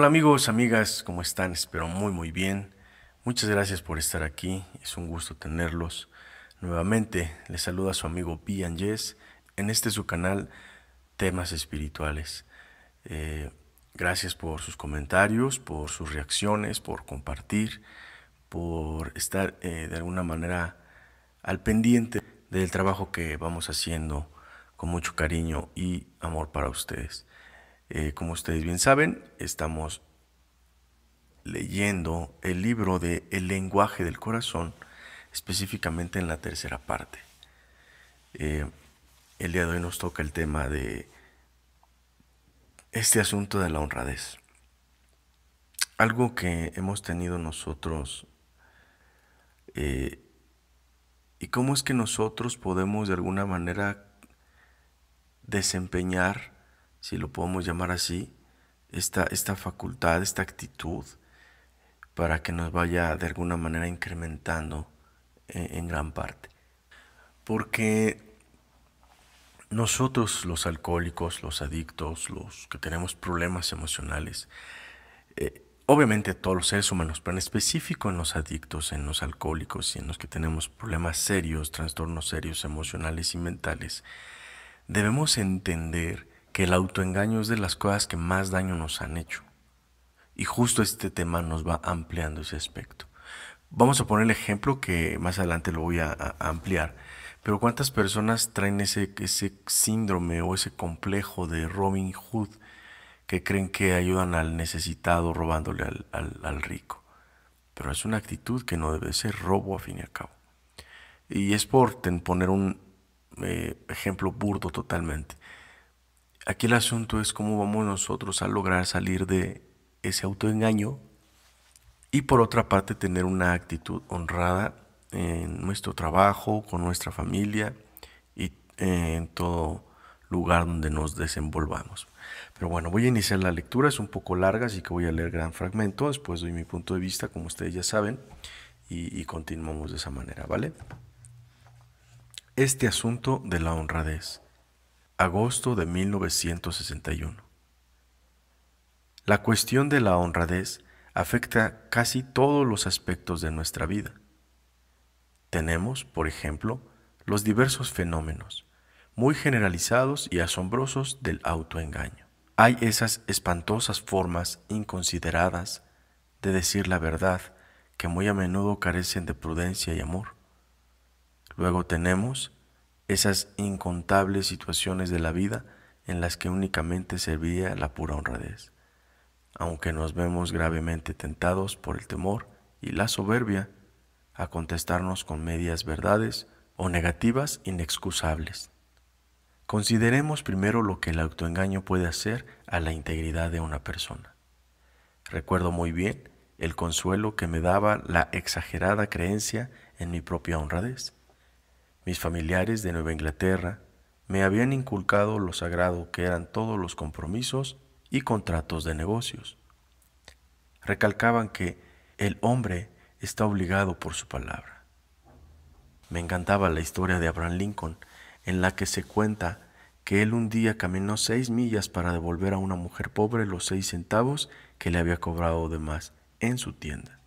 Hola amigos, amigas, ¿cómo están? Espero muy muy bien. Muchas gracias por estar aquí, es un gusto tenerlos. Nuevamente les saluda su amigo Pian Yes en este su canal Temas Espirituales. Eh, gracias por sus comentarios, por sus reacciones, por compartir, por estar eh, de alguna manera al pendiente del trabajo que vamos haciendo con mucho cariño y amor para ustedes. Eh, como ustedes bien saben, estamos leyendo el libro de El lenguaje del corazón, específicamente en la tercera parte. Eh, el día de hoy nos toca el tema de este asunto de la honradez. Algo que hemos tenido nosotros eh, y cómo es que nosotros podemos de alguna manera desempeñar si lo podemos llamar así, esta, esta facultad, esta actitud, para que nos vaya de alguna manera incrementando eh, en, gran parte. Porque nosotros los alcohólicos, los adictos, los que tenemos problemas emocionales, eh, obviamente todos los seres humanos, pero en específico en los adictos, en los alcohólicos y en los que tenemos problemas serios, trastornos serios emocionales y mentales, debemos entender que el autoengaño es de las cosas que más daño nos han hecho. Y justo este tema nos va ampliando ese aspecto. Vamos a poner el ejemplo que más adelante lo voy a, ampliar. Pero ¿cuántas personas traen ese, ese síndrome o ese complejo de Robin Hood que creen que ayudan al necesitado robándole al, rico? Pero es una actitud que no debe ser robo a fin y a cabo. Y es por poner un eh, ejemplo burdo totalmente. Aquí el asunto es cómo vamos nosotros a lograr salir de ese autoengaño y por otra parte tener una actitud honrada en nuestro trabajo, con nuestra familia y eh, en todo lugar donde nos desenvolvamos. Pero bueno, voy a iniciar la lectura, es un poco larga, así que voy a leer gran fragmento, después doy mi punto de vista, como ustedes ya saben, y, y continuamos de esa manera, ¿vale? Este asunto de la honradez agosto de 1961. La cuestión de la honradez afecta casi todos los aspectos de nuestra vida. Tenemos, por ejemplo, los diversos fenómenos, muy generalizados y asombrosos del autoengaño. Hay esas espantosas formas inconsideradas de decir la verdad que muy a menudo carecen de prudencia y amor. Luego tenemos esas incontables situaciones de la vida en las que únicamente servía la pura honradez. Aunque nos vemos gravemente tentados por el temor y la soberbia a contestarnos con medias verdades o negativas inexcusables. Consideremos primero lo que el autoengaño puede hacer a la integridad de una persona. Recuerdo muy bien el consuelo que me daba la exagerada creencia en mi propia honradez mis familiares de Nueva Inglaterra me habían inculcado lo sagrado que eran todos los compromisos y contratos de negocios. Recalcaban que el hombre está obligado por su palabra. Me encantaba la historia de Abraham Lincoln, en la que se cuenta que él un día caminó seis millas para devolver a una mujer pobre los seis centavos que le había cobrado de más en su tienda.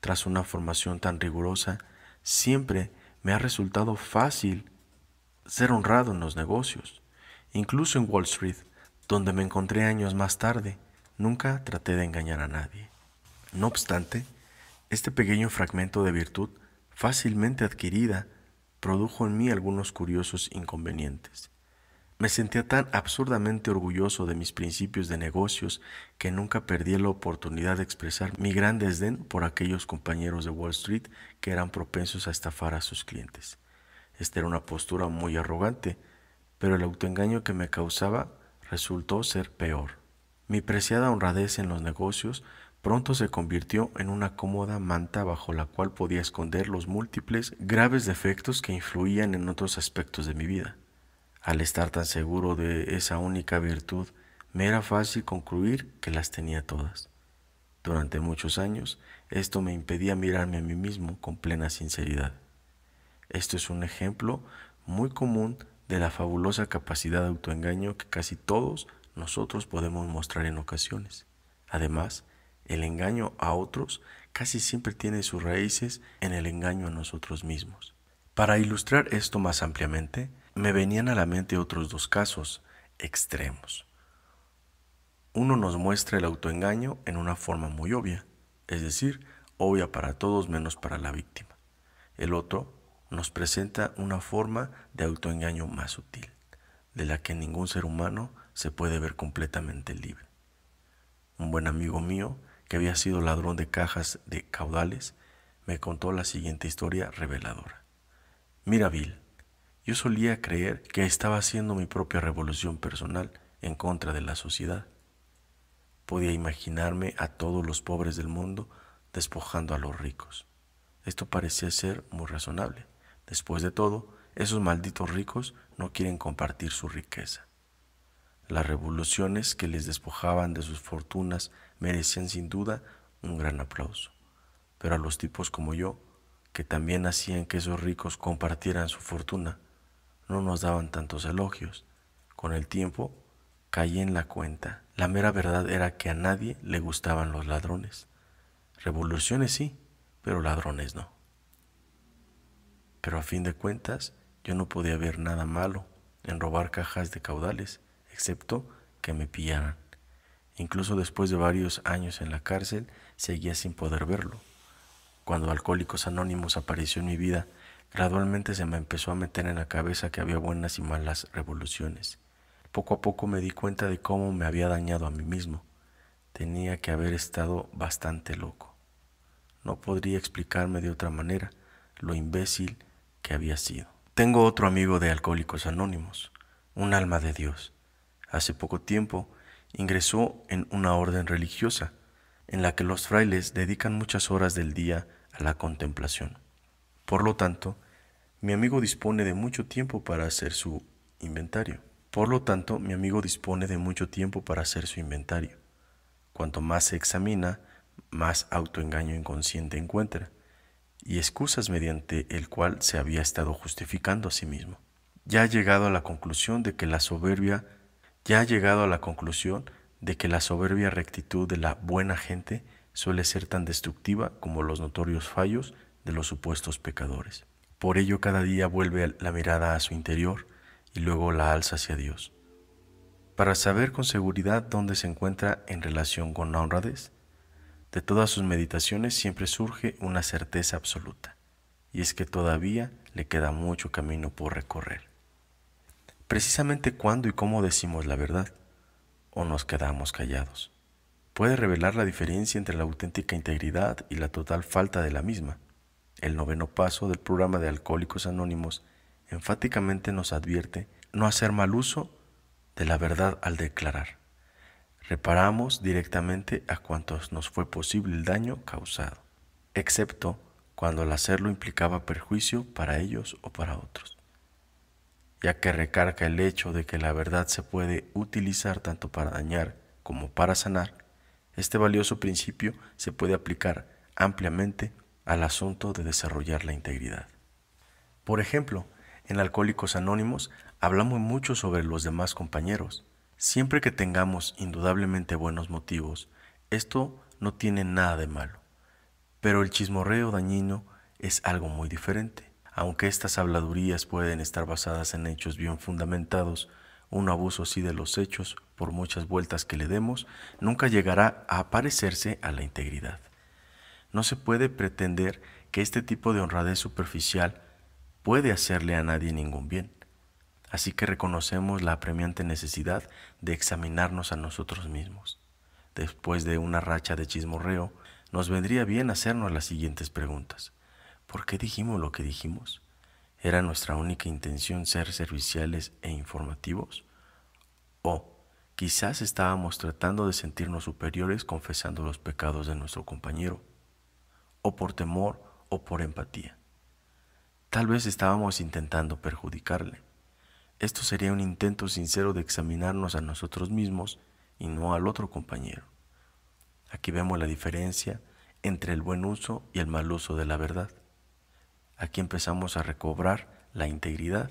Tras una formación tan rigurosa, siempre me ha resultado fácil ser honrado en los negocios, incluso en Wall Street, donde me encontré años más tarde. Nunca traté de engañar a nadie. No obstante, este pequeño fragmento de virtud, fácilmente adquirida, produjo en mí algunos curiosos inconvenientes. Me sentía tan absurdamente orgulloso de mis principios de negocios que nunca perdí la oportunidad de expresar mi gran desdén por aquellos compañeros de Wall Street que eran propensos a estafar a sus clientes. Esta era una postura muy arrogante, pero el autoengaño que me causaba resultó ser peor. Mi preciada honradez en los negocios pronto se convirtió en una cómoda manta bajo la cual podía esconder los múltiples graves defectos que influían en otros aspectos de mi vida. Al estar tan seguro de esa única virtud, me era fácil concluir que las tenía todas. Durante muchos años, esto me impedía mirarme a mí mismo con plena sinceridad. Esto es un ejemplo muy común de la fabulosa capacidad de autoengaño que casi todos nosotros podemos mostrar en ocasiones. Además, el engaño a otros casi siempre tiene sus raíces en el engaño a nosotros mismos. Para ilustrar esto más ampliamente, me venían a la mente otros dos casos extremos. Uno nos muestra el autoengaño en una forma muy obvia, es decir, obvia para todos menos para la víctima. El otro nos presenta una forma de autoengaño más sutil, de la que ningún ser humano se puede ver completamente libre. Un buen amigo mío, que había sido ladrón de cajas de caudales, me contó la siguiente historia reveladora. Mira, Bill, yo solía creer que estaba haciendo mi propia revolución personal en contra de la sociedad. Podía imaginarme a todos los pobres del mundo despojando a los ricos. Esto parecía ser muy razonable. Después de todo, esos malditos ricos no quieren compartir su riqueza. Las revoluciones que les despojaban de sus fortunas merecían sin duda un gran aplauso. Pero a los tipos como yo, que también hacían que esos ricos compartieran su fortuna, no nos daban tantos elogios. Con el tiempo caí en la cuenta. La mera verdad era que a nadie le gustaban los ladrones. Revoluciones sí, pero ladrones no. Pero a fin de cuentas, yo no podía ver nada malo en robar cajas de caudales, excepto que me pillaran. Incluso después de varios años en la cárcel, seguía sin poder verlo. Cuando Alcohólicos Anónimos apareció en mi vida Gradualmente se me empezó a meter en la cabeza que había buenas y malas revoluciones. Poco a poco me di cuenta de cómo me había dañado a mí mismo. Tenía que haber estado bastante loco. No podría explicarme de otra manera lo imbécil que había sido. Tengo otro amigo de Alcohólicos Anónimos, un alma de Dios. Hace poco tiempo ingresó en una orden religiosa en la que los frailes dedican muchas horas del día a la contemplación. Por lo tanto, mi amigo dispone de mucho tiempo para hacer su inventario. Por lo tanto, mi amigo dispone de mucho tiempo para hacer su inventario. Cuanto más se examina, más autoengaño inconsciente encuentra y excusas mediante el cual se había estado justificando a sí mismo. Ya ha llegado a la conclusión de que la soberbia, ya ha llegado a la conclusión de que la soberbia rectitud de la buena gente suele ser tan destructiva como los notorios fallos de los supuestos pecadores. Por ello cada día vuelve la mirada a su interior y luego la alza hacia Dios. Para saber con seguridad dónde se encuentra en relación con la honradez, de todas sus meditaciones siempre surge una certeza absoluta, y es que todavía le queda mucho camino por recorrer. Precisamente cuándo y cómo decimos la verdad, o nos quedamos callados, puede revelar la diferencia entre la auténtica integridad y la total falta de la misma el noveno paso del programa de Alcohólicos Anónimos enfáticamente nos advierte no hacer mal uso de la verdad al declarar. Reparamos directamente a cuantos nos fue posible el daño causado, excepto cuando al hacerlo implicaba perjuicio para ellos o para otros, ya que recarga el hecho de que la verdad se puede utilizar tanto para dañar como para sanar, este valioso principio se puede aplicar ampliamente al asunto de desarrollar la integridad. Por ejemplo, en Alcohólicos Anónimos hablamos mucho sobre los demás compañeros. Siempre que tengamos indudablemente buenos motivos, esto no tiene nada de malo. Pero el chismorreo dañino es algo muy diferente. Aunque estas habladurías pueden estar basadas en hechos bien fundamentados, un abuso así de los hechos, por muchas vueltas que le demos, nunca llegará a parecerse a la integridad. No se puede pretender que este tipo de honradez superficial puede hacerle a nadie ningún bien. Así que reconocemos la apremiante necesidad de examinarnos a nosotros mismos. Después de una racha de chismorreo, nos vendría bien hacernos las siguientes preguntas. ¿Por qué dijimos lo que dijimos? ¿Era nuestra única intención ser serviciales e informativos? ¿O quizás estábamos tratando de sentirnos superiores confesando los pecados de nuestro compañero? o por temor o por empatía. Tal vez estábamos intentando perjudicarle. Esto sería un intento sincero de examinarnos a nosotros mismos y no al otro compañero. Aquí vemos la diferencia entre el buen uso y el mal uso de la verdad. Aquí empezamos a recobrar la integridad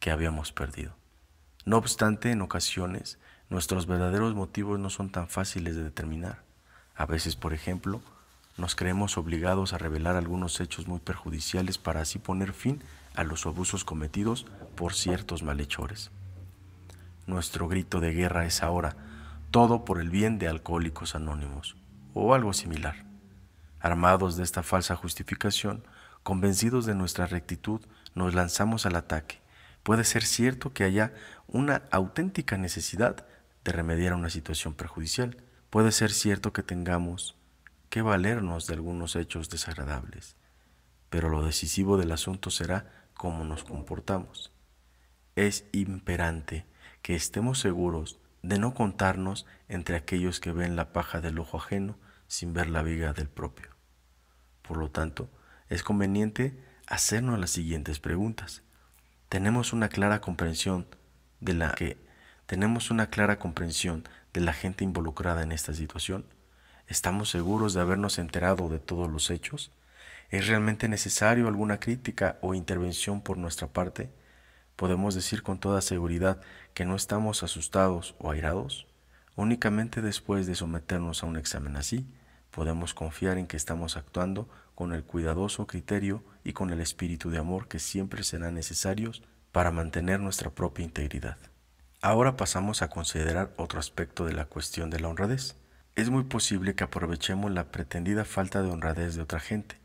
que habíamos perdido. No obstante, en ocasiones, nuestros verdaderos motivos no son tan fáciles de determinar. A veces, por ejemplo, nos creemos obligados a revelar algunos hechos muy perjudiciales para así poner fin a los abusos cometidos por ciertos malhechores. Nuestro grito de guerra es ahora todo por el bien de alcohólicos anónimos o algo similar. Armados de esta falsa justificación, convencidos de nuestra rectitud, nos lanzamos al ataque. Puede ser cierto que haya una auténtica necesidad de remediar una situación perjudicial. Puede ser cierto que tengamos que valernos de algunos hechos desagradables, pero lo decisivo del asunto será cómo nos comportamos. Es imperante que estemos seguros de no contarnos entre aquellos que ven la paja del ojo ajeno sin ver la viga del propio. Por lo tanto, es conveniente hacernos las siguientes preguntas. Tenemos una clara comprensión de la que tenemos una clara comprensión de la gente involucrada en esta situación. ¿Estamos seguros de habernos enterado de todos los hechos? ¿Es realmente necesario alguna crítica o intervención por nuestra parte? ¿Podemos decir con toda seguridad que no estamos asustados o airados? Únicamente después de someternos a un examen así, podemos confiar en que estamos actuando con el cuidadoso criterio y con el espíritu de amor que siempre serán necesarios para mantener nuestra propia integridad. Ahora pasamos a considerar otro aspecto de la cuestión de la honradez. Es muy posible que aprovechemos la pretendida falta de honradez de otra gente,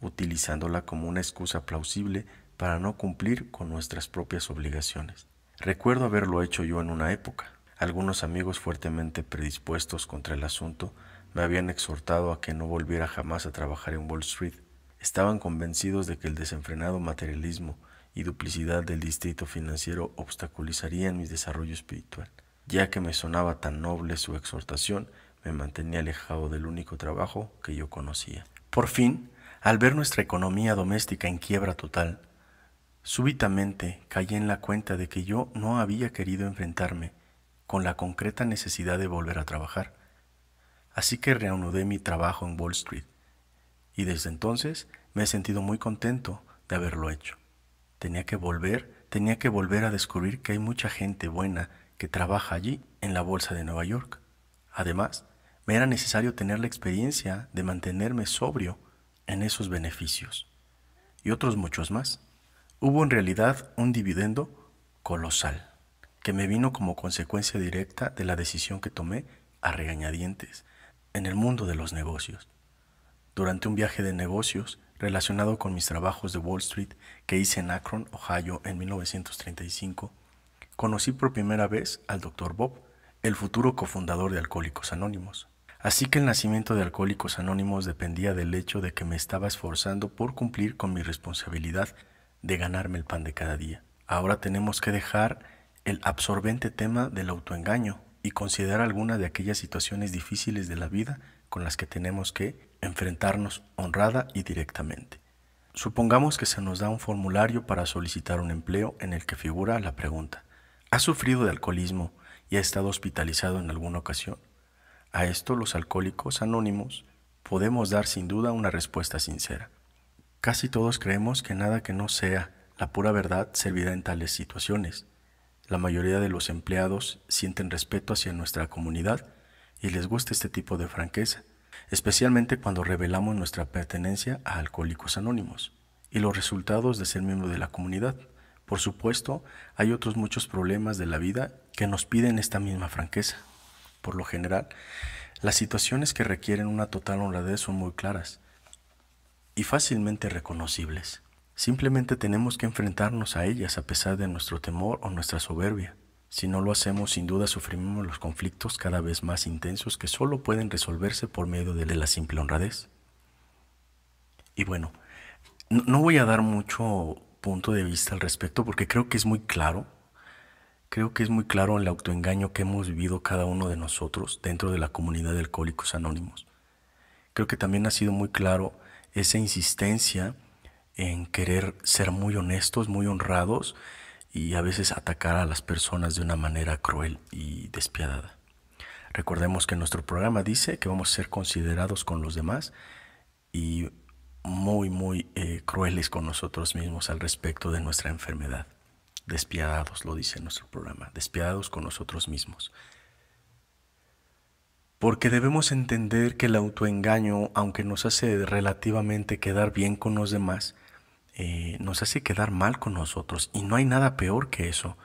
utilizándola como una excusa plausible para no cumplir con nuestras propias obligaciones. Recuerdo haberlo hecho yo en una época. Algunos amigos fuertemente predispuestos contra el asunto me habían exhortado a que no volviera jamás a trabajar en Wall Street. Estaban convencidos de que el desenfrenado materialismo y duplicidad del distrito financiero obstaculizarían mi desarrollo espiritual. Ya que me sonaba tan noble su exhortación, me mantenía alejado del único trabajo que yo conocía. Por fin, al ver nuestra economía doméstica en quiebra total, súbitamente caí en la cuenta de que yo no había querido enfrentarme con la concreta necesidad de volver a trabajar. Así que reanudé mi trabajo en Wall Street y desde entonces me he sentido muy contento de haberlo hecho. Tenía que volver, tenía que volver a descubrir que hay mucha gente buena que trabaja allí en la Bolsa de Nueva York. Además, era necesario tener la experiencia de mantenerme sobrio en esos beneficios. Y otros muchos más. Hubo en realidad un dividendo colosal, que me vino como consecuencia directa de la decisión que tomé a regañadientes en el mundo de los negocios. Durante un viaje de negocios relacionado con mis trabajos de Wall Street que hice en Akron, Ohio, en 1935, conocí por primera vez al Dr. Bob, el futuro cofundador de Alcohólicos Anónimos. Así que el nacimiento de Alcohólicos Anónimos dependía del hecho de que me estaba esforzando por cumplir con mi responsabilidad de ganarme el pan de cada día. Ahora tenemos que dejar el absorbente tema del autoengaño y considerar alguna de aquellas situaciones difíciles de la vida con las que tenemos que enfrentarnos honrada y directamente. Supongamos que se nos da un formulario para solicitar un empleo en el que figura la pregunta, ¿ha sufrido de alcoholismo y ha estado hospitalizado en alguna ocasión? A esto los alcohólicos anónimos podemos dar sin duda una respuesta sincera. Casi todos creemos que nada que no sea la pura verdad servirá en tales situaciones. La mayoría de los empleados sienten respeto hacia nuestra comunidad y les gusta este tipo de franqueza, especialmente cuando revelamos nuestra pertenencia a Alcohólicos Anónimos y los resultados de ser miembro de la comunidad. Por supuesto, hay otros muchos problemas de la vida que nos piden esta misma franqueza. Por lo general, las situaciones que requieren una total honradez son muy claras y fácilmente reconocibles. Simplemente tenemos que enfrentarnos a ellas a pesar de nuestro temor o nuestra soberbia. Si no lo hacemos, sin duda sufrimos los conflictos cada vez más intensos que solo pueden resolverse por medio de la simple honradez. Y bueno, no voy a dar mucho punto de vista al respecto porque creo que es muy claro Creo que es muy claro el autoengaño que hemos vivido cada uno de nosotros dentro de la comunidad de alcohólicos anónimos. Creo que también ha sido muy claro esa insistencia en querer ser muy honestos, muy honrados y a veces atacar a las personas de una manera cruel y despiadada. Recordemos que nuestro programa dice que vamos a ser considerados con los demás y muy, muy eh, crueles con nosotros mismos al respecto de nuestra enfermedad despiadados, lo dice nuestro programa, despiadados con nosotros mismos. Porque debemos entender que el autoengaño, aunque nos hace relativamente quedar bien con los demás, eh, nos hace quedar mal con nosotros. Y no hay nada peor que eso.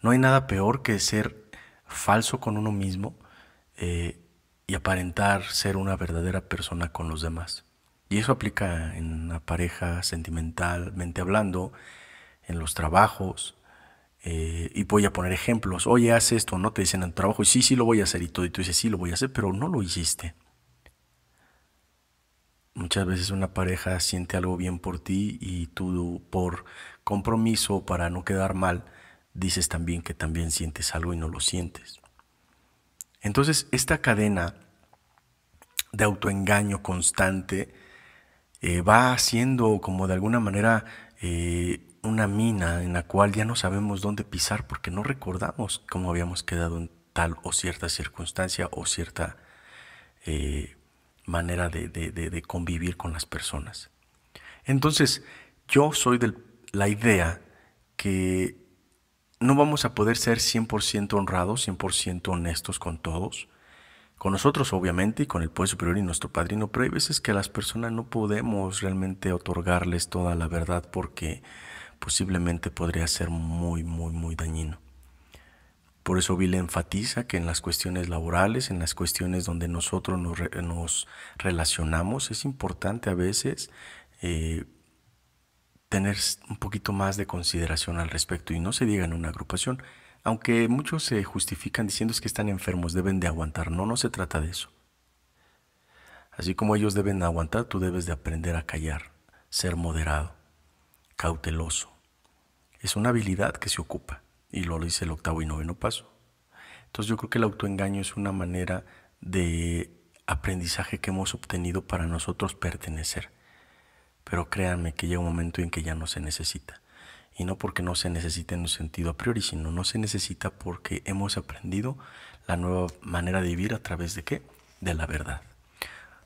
No hay nada peor que ser falso con uno mismo eh, y aparentar ser una verdadera persona con los demás. Y eso aplica en una pareja sentimentalmente hablando, en los trabajos, eh, y voy a poner ejemplos, oye, haz esto, ¿no? Te dicen en el trabajo, y sí, sí lo voy a hacer, y todo, y tú dices, sí lo voy a hacer, pero no lo hiciste. Muchas veces una pareja siente algo bien por ti y tú por compromiso, para no quedar mal, dices también que también sientes algo y no lo sientes. Entonces, esta cadena de autoengaño constante eh, va haciendo como de alguna manera eh, una mina en la cual ya no sabemos dónde pisar porque no recordamos cómo habíamos quedado en tal o cierta circunstancia o cierta eh, manera de, de, convivir con las personas. Entonces, yo soy de la idea que no vamos a poder ser 100% honrados, 100% honestos con todos, con nosotros obviamente y con el Poder Superior y nuestro Padrino, pero hay veces que a las personas no podemos realmente otorgarles toda la verdad porque posiblemente podría ser muy, muy, muy dañino. Por eso Bill enfatiza que en las cuestiones laborales, en las cuestiones donde nosotros nos, relacionamos, es importante a veces eh, tener un poquito más de consideración al respecto y no se diga en una agrupación. Aunque muchos se justifican diciendo es que están enfermos, deben de aguantar. No, no se trata de eso. Así como ellos deben de aguantar, tú debes de aprender a callar, ser moderado cauteloso. Es una habilidad que se ocupa, y lo dice el octavo y noveno paso. Entonces yo creo que el autoengaño es una manera de aprendizaje que hemos obtenido para nosotros pertenecer. Pero créanme que llega un momento en que ya no se necesita. Y no porque no se necesite en un sentido a priori, sino no se necesita porque hemos aprendido la nueva manera de vivir a través de qué? De la verdad.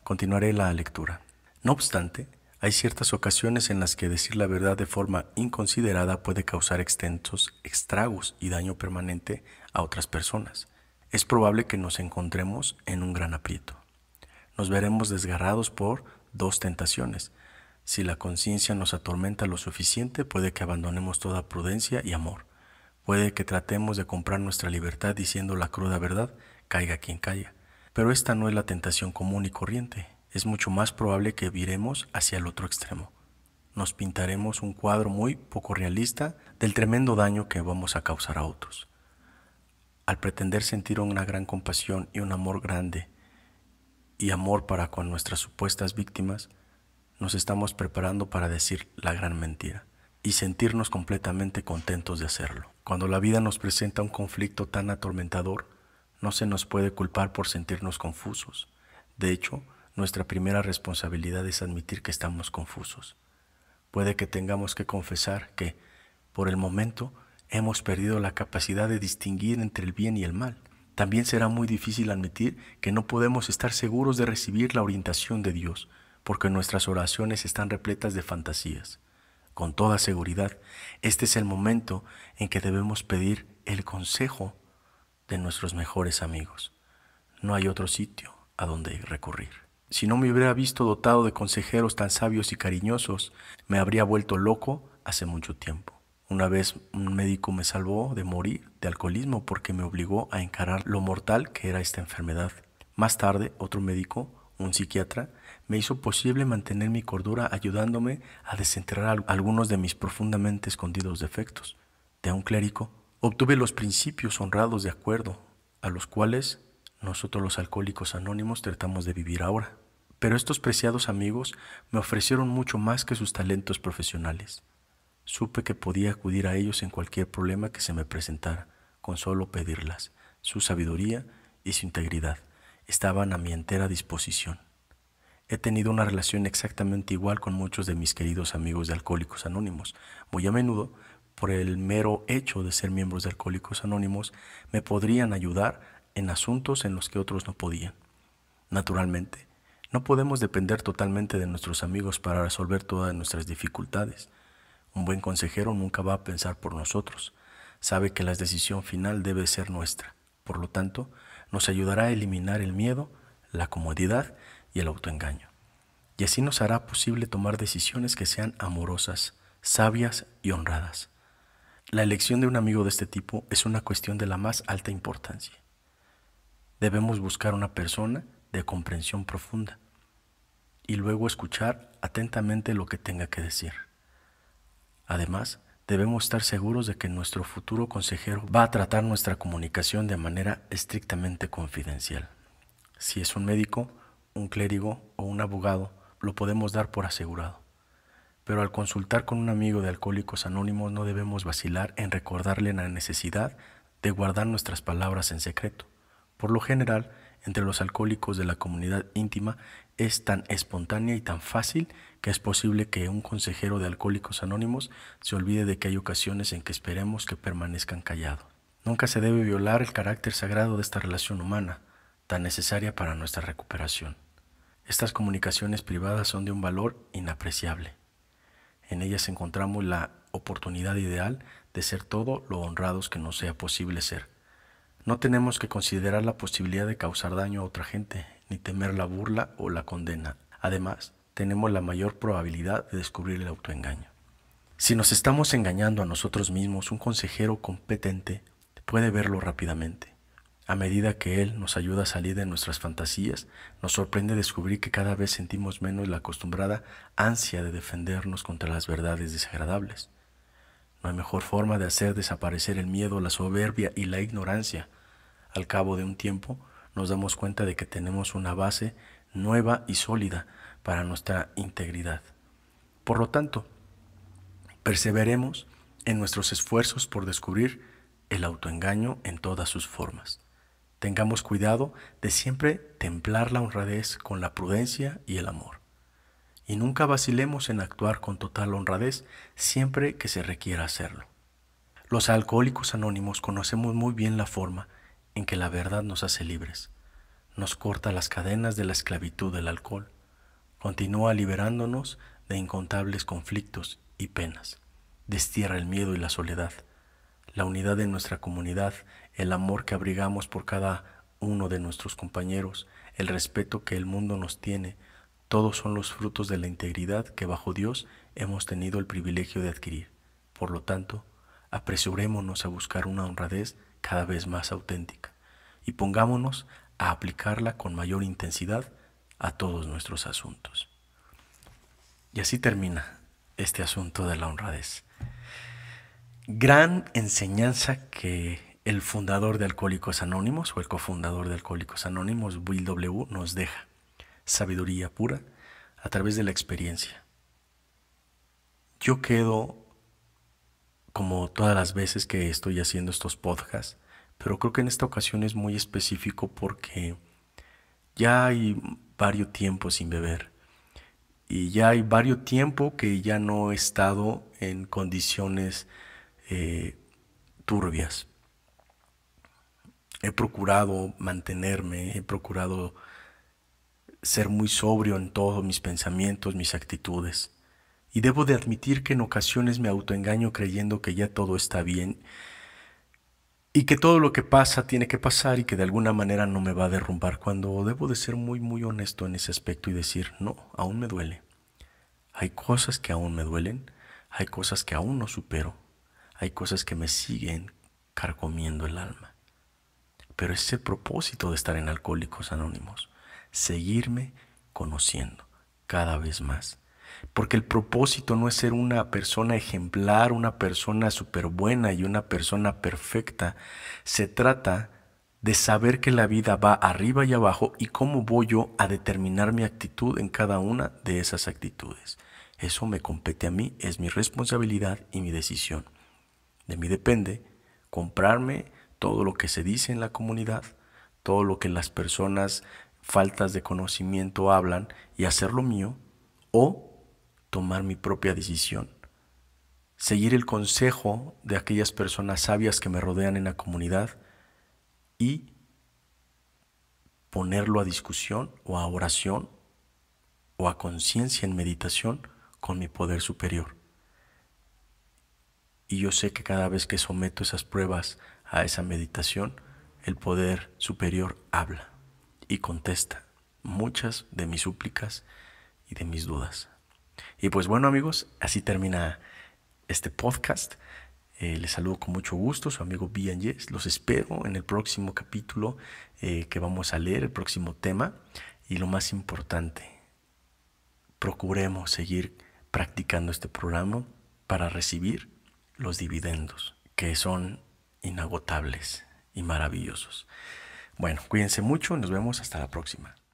Continuaré la lectura. No obstante, hay ciertas ocasiones en las que decir la verdad de forma inconsiderada puede causar extensos estragos y daño permanente a otras personas. Es probable que nos encontremos en un gran aprieto. Nos veremos desgarrados por dos tentaciones. Si la conciencia nos atormenta lo suficiente, puede que abandonemos toda prudencia y amor. Puede que tratemos de comprar nuestra libertad diciendo la cruda verdad, caiga quien caiga. Pero esta no es la tentación común y corriente es mucho más probable que viremos hacia el otro extremo. Nos pintaremos un cuadro muy poco realista del tremendo daño que vamos a causar a otros. Al pretender sentir una gran compasión y un amor grande y amor para con nuestras supuestas víctimas, nos estamos preparando para decir la gran mentira y sentirnos completamente contentos de hacerlo. Cuando la vida nos presenta un conflicto tan atormentador, no se nos puede culpar por sentirnos confusos. De hecho, nuestra primera responsabilidad es admitir que estamos confusos. Puede que tengamos que confesar que, por el momento, hemos perdido la capacidad de distinguir entre el bien y el mal. También será muy difícil admitir que no podemos estar seguros de recibir la orientación de Dios, porque nuestras oraciones están repletas de fantasías. Con toda seguridad, este es el momento en que debemos pedir el consejo de nuestros mejores amigos. No hay otro sitio a donde recurrir. Si no me hubiera visto dotado de consejeros tan sabios y cariñosos, me habría vuelto loco hace mucho tiempo. Una vez un médico me salvó de morir de alcoholismo porque me obligó a encarar lo mortal que era esta enfermedad. Más tarde, otro médico, un psiquiatra, me hizo posible mantener mi cordura ayudándome a desenterrar algunos de mis profundamente escondidos defectos. De un clérigo, obtuve los principios honrados de acuerdo, a los cuales nosotros los alcohólicos anónimos tratamos de vivir ahora, pero estos preciados amigos me ofrecieron mucho más que sus talentos profesionales. Supe que podía acudir a ellos en cualquier problema que se me presentara, con solo pedirlas. Su sabiduría y su integridad estaban a mi entera disposición. He tenido una relación exactamente igual con muchos de mis queridos amigos de Alcohólicos Anónimos. Muy a menudo, por el mero hecho de ser miembros de Alcohólicos Anónimos, me podrían ayudar en asuntos en los que otros no podían. Naturalmente, no podemos depender totalmente de nuestros amigos para resolver todas nuestras dificultades. Un buen consejero nunca va a pensar por nosotros. Sabe que la decisión final debe ser nuestra. Por lo tanto, nos ayudará a eliminar el miedo, la comodidad y el autoengaño. Y así nos hará posible tomar decisiones que sean amorosas, sabias y honradas. La elección de un amigo de este tipo es una cuestión de la más alta importancia. Debemos buscar una persona de comprensión profunda y luego escuchar atentamente lo que tenga que decir. Además, debemos estar seguros de que nuestro futuro consejero va a tratar nuestra comunicación de manera estrictamente confidencial. Si es un médico, un clérigo o un abogado, lo podemos dar por asegurado. Pero al consultar con un amigo de Alcohólicos Anónimos no debemos vacilar en recordarle la necesidad de guardar nuestras palabras en secreto. Por lo general, entre los alcohólicos de la comunidad íntima es tan espontánea y tan fácil que es posible que un consejero de Alcohólicos Anónimos se olvide de que hay ocasiones en que esperemos que permanezcan callados. Nunca se debe violar el carácter sagrado de esta relación humana, tan necesaria para nuestra recuperación. Estas comunicaciones privadas son de un valor inapreciable. En ellas encontramos la oportunidad ideal de ser todo lo honrados que nos sea posible ser. No tenemos que considerar la posibilidad de causar daño a otra gente, ni temer la burla o la condena. Además, tenemos la mayor probabilidad de descubrir el autoengaño. Si nos estamos engañando a nosotros mismos, un consejero competente puede verlo rápidamente. A medida que Él nos ayuda a salir de nuestras fantasías, nos sorprende descubrir que cada vez sentimos menos la acostumbrada ansia de defendernos contra las verdades desagradables. No hay mejor forma de hacer desaparecer el miedo, la soberbia y la ignorancia al cabo de un tiempo nos damos cuenta de que tenemos una base nueva y sólida para nuestra integridad. Por lo tanto, perseveremos en nuestros esfuerzos por descubrir el autoengaño en todas sus formas. Tengamos cuidado de siempre templar la honradez con la prudencia y el amor. Y nunca vacilemos en actuar con total honradez siempre que se requiera hacerlo. Los alcohólicos anónimos conocemos muy bien la forma en que la verdad nos hace libres, nos corta las cadenas de la esclavitud del alcohol, continúa liberándonos de incontables conflictos y penas, destierra el miedo y la soledad, la unidad de nuestra comunidad, el amor que abrigamos por cada uno de nuestros compañeros, el respeto que el mundo nos tiene, todos son los frutos de la integridad que bajo Dios hemos tenido el privilegio de adquirir. Por lo tanto, apresurémonos a buscar una honradez cada vez más auténtica y pongámonos a aplicarla con mayor intensidad a todos nuestros asuntos. Y así termina este asunto de la honradez. Gran enseñanza que el fundador de Alcohólicos Anónimos o el cofundador de Alcohólicos Anónimos, Will W., nos deja. Sabiduría pura a través de la experiencia. Yo quedo como todas las veces que estoy haciendo estos podcasts, pero creo que en esta ocasión es muy específico porque ya hay varios tiempos sin beber y ya hay varios tiempo que ya no he estado en condiciones eh, turbias. He procurado mantenerme, he procurado ser muy sobrio en todos mis pensamientos, mis actitudes y debo de admitir que en ocasiones me autoengaño creyendo que ya todo está bien y que todo lo que pasa tiene que pasar y que de alguna manera no me va a derrumbar cuando debo de ser muy muy honesto en ese aspecto y decir, no, aún me duele. Hay cosas que aún me duelen, hay cosas que aún no supero, hay cosas que me siguen carcomiendo el alma. Pero ese propósito de estar en Alcohólicos Anónimos, seguirme conociendo cada vez más. Porque el propósito no es ser una persona ejemplar, una persona súper buena y una persona perfecta. Se trata de saber que la vida va arriba y abajo y cómo voy yo a determinar mi actitud en cada una de esas actitudes. Eso me compete a mí, es mi responsabilidad y mi decisión. De mí depende comprarme todo lo que se dice en la comunidad, todo lo que las personas faltas de conocimiento hablan y hacerlo mío o tomar mi propia decisión, seguir el consejo de aquellas personas sabias que me rodean en la comunidad y ponerlo a discusión o a oración o a conciencia en meditación con mi poder superior. Y yo sé que cada vez que someto esas pruebas a esa meditación, el poder superior habla y contesta muchas de mis súplicas y de mis dudas. Y pues bueno amigos, así termina este podcast. Eh, les saludo con mucho gusto, su amigo Yes. Los espero en el próximo capítulo eh, que vamos a leer, el próximo tema. Y lo más importante, procuremos seguir practicando este programa para recibir los dividendos, que son inagotables y maravillosos. Bueno, cuídense mucho, nos vemos hasta la próxima.